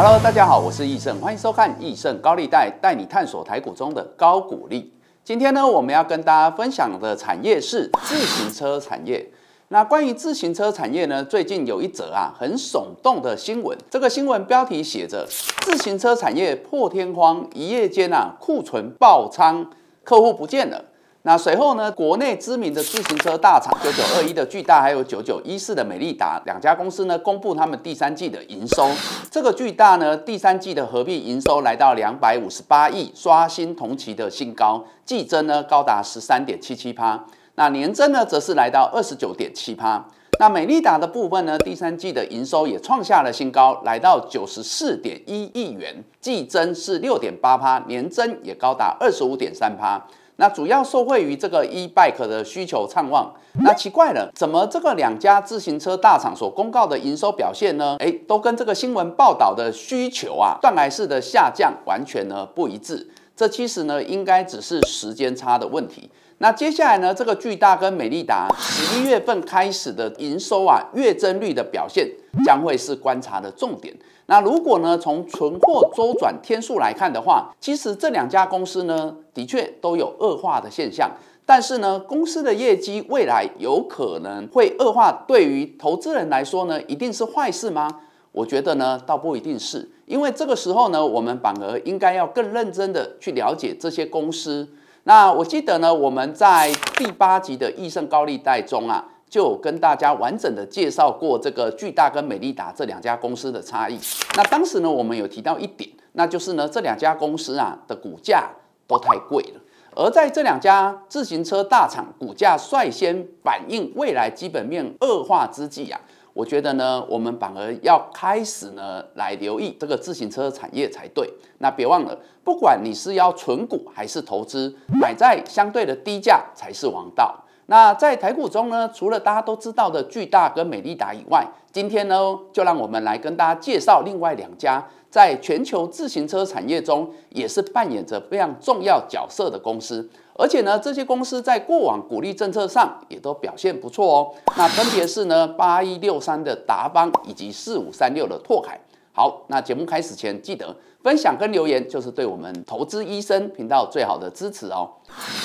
Hello，大家好，我是易胜，欢迎收看易胜高利贷带你探索台股中的高股利。今天呢，我们要跟大家分享的产业是自行车产业。那关于自行车产业呢，最近有一则啊很耸动的新闻。这个新闻标题写着：自行车产业破天荒一夜间啊库存爆仓，客户不见了。那随后呢？国内知名的自行车大厂九九二一的巨大，还有九九一四的美利达两家公司呢，公布他们第三季的营收。这个巨大呢，第三季的合并营收来到两百五十八亿，刷新同期的新高，季增呢高达十三点七七八，那年增呢则是来到二十九点七八。那美利达的部分呢，第三季的营收也创下了新高，来到九十四点一亿元，季增是六点八八，年增也高达二十五点三八。那主要受惠于这个 e-bike 的需求畅旺，那奇怪了，怎么这个两家自行车大厂所公告的营收表现呢？哎，都跟这个新闻报道的需求啊断崖式的下降完全呢不一致，这其实呢应该只是时间差的问题。那接下来呢这个巨大跟美利达十一月份开始的营收啊月增率的表现将会是观察的重点。那如果呢，从存货周转天数来看的话，其实这两家公司呢，的确都有恶化的现象。但是呢，公司的业绩未来有可能会恶化，对于投资人来说呢，一定是坏事吗？我觉得呢，倒不一定，是因为这个时候呢，我们反而应该要更认真的去了解这些公司。那我记得呢，我们在第八集的易胜高利贷中啊。就跟大家完整的介绍过这个巨大跟美利达这两家公司的差异。那当时呢，我们有提到一点，那就是呢这两家公司啊的股价都太贵了。而在这两家自行车大厂股价率先反映未来基本面恶化之际啊，我觉得呢我们反而要开始呢来留意这个自行车产业才对。那别忘了，不管你是要存股还是投资，买在相对的低价才是王道。那在台股中呢，除了大家都知道的巨大跟美利达以外，今天呢，就让我们来跟大家介绍另外两家在全球自行车产业中也是扮演着非常重要角色的公司，而且呢，这些公司在过往股利政策上也都表现不错哦。那分别是呢八一六三的达邦以及四五三六的拓凯。好，那节目开始前记得分享跟留言，就是对我们投资医生频道最好的支持哦。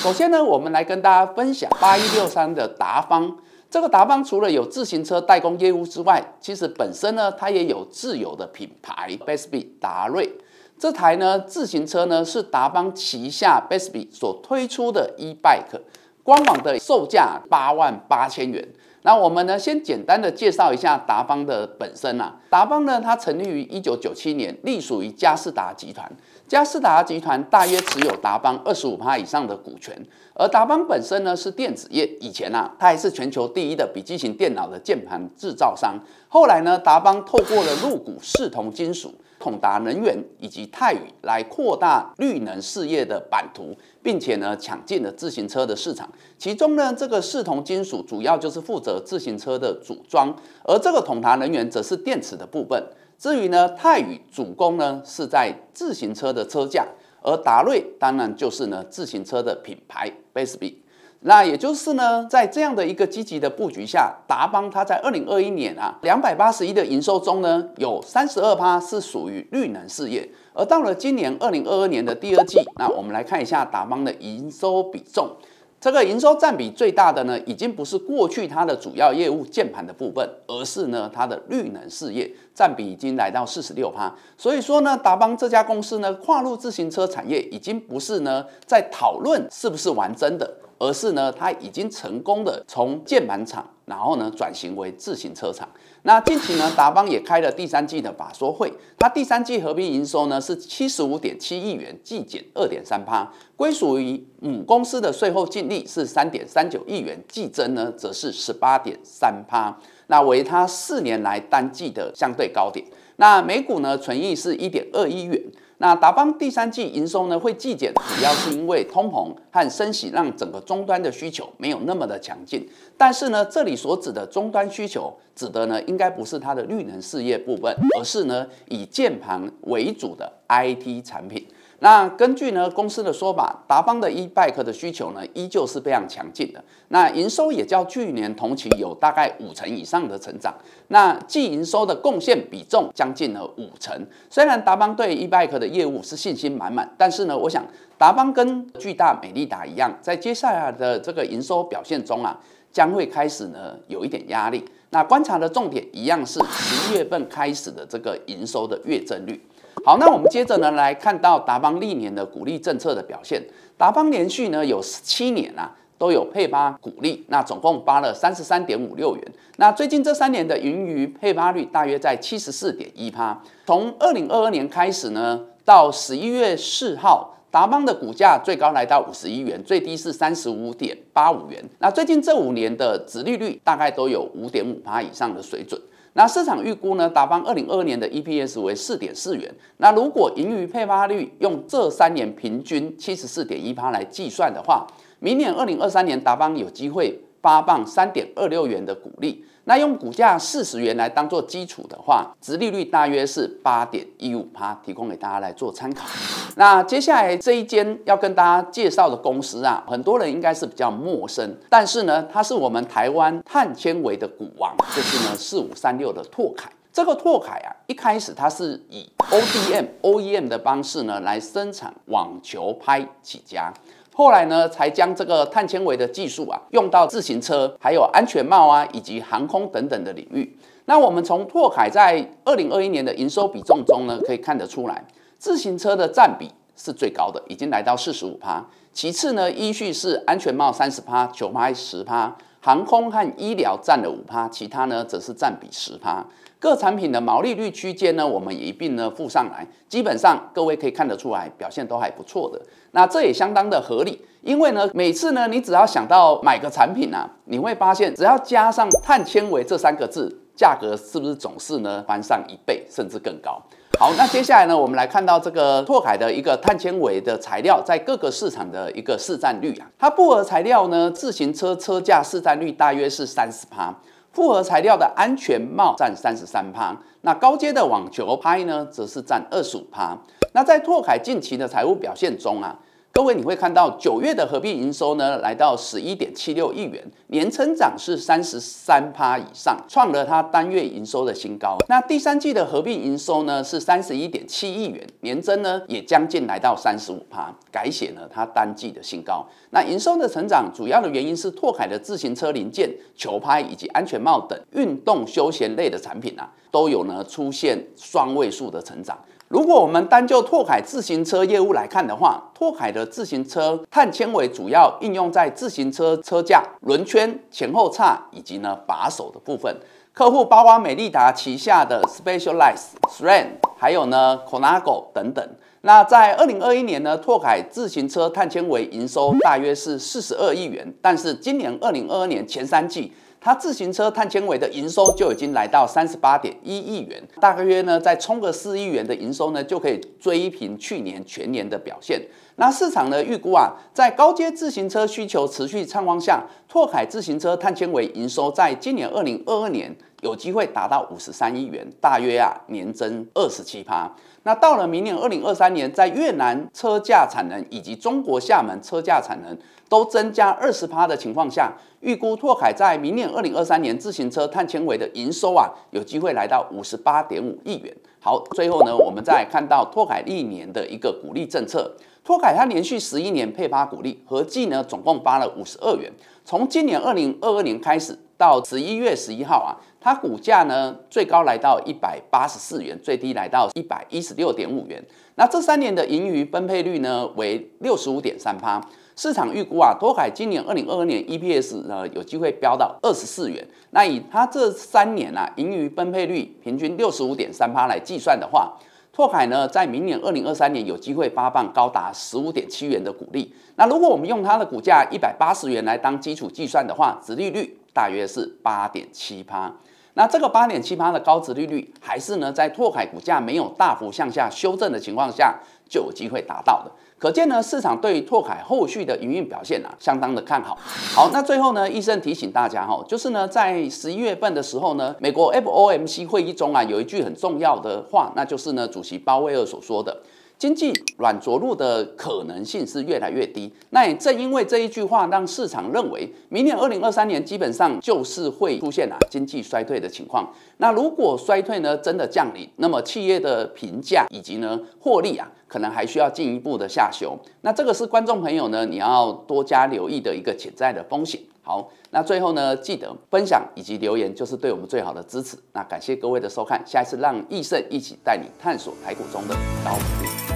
首先呢，我们来跟大家分享八一六三的达方。这个达方除了有自行车代工业务之外，其实本身呢，它也有自有的品牌 Bestby 达瑞。这台呢自行车呢是达邦旗下 Bestby 所推出的 e-bike，官网的售价八万八千元。那我们呢，先简单的介绍一下达邦的本身啊。达邦呢，它成立于一九九七年，隶属于佳士达集团。佳士达集团大约持有达邦二十五趴以上的股权。而达邦本身呢，是电子业，以前啊，它还是全球第一的笔记型电脑的键盘制造商。后来呢，达邦透过了入股视同金属。统达能源以及泰宇来扩大绿能事业的版图，并且呢抢进了自行车的市场。其中呢，这个视同金属主要就是负责自行车的组装，而这个统达能源则是电池的部分。至于呢，泰宇主攻呢是在自行车的车架，而达瑞当然就是呢自行车的品牌。Base 比。那也就是呢，在这样的一个积极的布局下，达邦它在二零二一年啊两百八十一的营收中呢，有三十二趴是属于绿能事业。而到了今年二零二二年的第二季，那我们来看一下达邦的营收比重，这个营收占比最大的呢，已经不是过去它的主要业务键盘的部分，而是呢它的绿能事业占比已经来到四十六趴。所以说呢，达邦这家公司呢跨入自行车产业，已经不是呢在讨论是不是玩真的。而是呢，它已经成功的从键盘厂，然后呢转型为自行车厂。那近期呢，达邦也开了第三季的法说会，它第三季合并营收呢是七十五点七亿元，季减二点三趴，归属于母公司的税后净利是三点三九亿元，季增呢则是十八点三趴，那为它四年来单季的相对高点。那每股呢存益是一点二亿元。那达邦第三季营收呢会季减，主要是因为通膨和升息让整个终端的需求没有那么的强劲。但是呢，这里所指的终端需求，指的呢应该不是它的绿能事业部分，而是呢以键盘为主的 IT 产品。那根据呢公司的说法，达邦的 e bike 的需求呢依旧是非常强劲的。那营收也较去年同期有大概五成以上的成长。那即营收的贡献比重将近了五成。虽然达邦对 e bike 的业务是信心满满，但是呢，我想达邦跟巨大美利达一样，在接下来的这个营收表现中啊，将会开始呢有一点压力。那观察的重点一样是一月份开始的这个营收的月增率。好，那我们接着呢来看到达邦历年的股利政策的表现。达邦连续呢有十七年啊都有配发股利，那总共发了三十三点五六元。那最近这三年的盈余配发率大约在七十四点一趴。从二零二二年开始呢，到十一月四号，达邦的股价最高来到五十一元，最低是三十五点八五元。那最近这五年的殖利率大概都有五点五趴以上的水准。那市场预估呢？达邦二零二二年的 EPS 为四点四元。那如果盈余配发率用这三年平均七十四点一趴来计算的话，明年二零二三年达邦有机会发放三点二六元的股利。那用股价四十元来当做基础的话，值利率大约是八点一五趴，提供给大家来做参考。那接下来这一间要跟大家介绍的公司啊，很多人应该是比较陌生，但是呢，它是我们台湾碳纤维的股王，就是呢四五三六的拓凯。这个拓凯啊，一开始它是以 ODM、OEM 的方式呢来生产网球拍起家。后来呢，才将这个碳纤维的技术啊，用到自行车、还有安全帽啊，以及航空等等的领域。那我们从拓凯在二零二一年的营收比重中呢，可以看得出来，自行车的占比是最高的，已经来到四十五趴。其次呢，依序是安全帽三十趴、九趴、十趴。航空和医疗占了五趴，其他呢则是占比十趴。各产品的毛利率区间呢，我们也一并呢附上来。基本上各位可以看得出来，表现都还不错的。那这也相当的合理，因为呢每次呢你只要想到买个产品呢，你会发现只要加上碳纤维这三个字，价格是不是总是呢翻上一倍甚至更高？好，那接下来呢，我们来看到这个拓海的一个碳纤维的材料在各个市场的一个市占率啊，它复合材料呢，自行车车架市占率大约是三十趴，复合材料的安全帽占三十三趴，那高阶的网球拍呢，则是占二十五趴。那在拓海近期的财务表现中啊。各位，你会看到九月的合并营收呢，来到十一点七六亿元，年成长是三十三趴以上，创了它单月营收的新高。那第三季的合并营收呢，是三十一点七亿元，年增呢也将近来到三十五趴，改写了它单季的新高。那营收的成长主要的原因是拓凯的自行车零件、球拍以及安全帽等运动休闲类的产品啊，都有呢出现双位数的成长。如果我们单就拓海自行车业务来看的话，拓海的自行车碳纤维主要应用在自行车车架、轮圈、前后叉以及呢把手的部分，客户包括美利达旗下的 Specialized、s r a n 还有呢 c o n n a g o 等等。那在二零二一年呢，拓海自行车碳纤维营收大约是四十二亿元，但是今年二零二二年前三季。它自行车碳纤维的营收就已经来到三十八点一亿元，大约呢再冲个四亿元的营收呢，就可以追平去年全年的表现。那市场呢预估啊，在高阶自行车需求持续畅旺下，拓海自行车碳纤维营收在今年二零二二年有机会达到五十三亿元，大约啊年增二十七%。趴。那到了明年二零二三年，在越南车架产能以及中国厦门车架产能。都增加二十趴的情况下，预估拓凯在明年二零二三年自行车碳纤维的营收啊，有机会来到五十八点五亿元。好，最后呢，我们再看到拓凯历年的一个股利政策。拓凯它连续十一年配发股利，合计呢总共发了五十二元。从今年二零二二年开始到十一月十一号啊，它股价呢最高来到一百八十四元，最低来到一百一十六点五元。那这三年的盈余分配率呢为六十五点三趴。市场预估啊，拓海今年二零二二年 EPS 呢有机会飙到二十四元。那以它这三年啊盈余分配率平均六十五点三八来计算的话，拓海呢在明年二零二三年有机会发放高达十五点七元的股利。那如果我们用它的股价一百八十元来当基础计算的话，殖利率大约是八点七八。那这个八点七八的高殖利率，还是呢在拓海股价没有大幅向下修正的情况下，就有机会达到的。可见呢，市场对拓海后续的营运表现啊，相当的看好。好，那最后呢，医生提醒大家哈，就是呢，在十一月份的时候呢，美国 FOMC 会议中啊，有一句很重要的话，那就是呢，主席鲍威尔所说的。经济软着陆的可能性是越来越低，那也正因为这一句话，让市场认为明年二零二三年基本上就是会出现啊经济衰退的情况。那如果衰退呢真的降临，那么企业的评价以及呢获利啊，可能还需要进一步的下修。那这个是观众朋友呢你要多加留意的一个潜在的风险。好，那最后呢，记得分享以及留言，就是对我们最好的支持。那感谢各位的收看，下一次让易胜一起带你探索台股中的奥秘。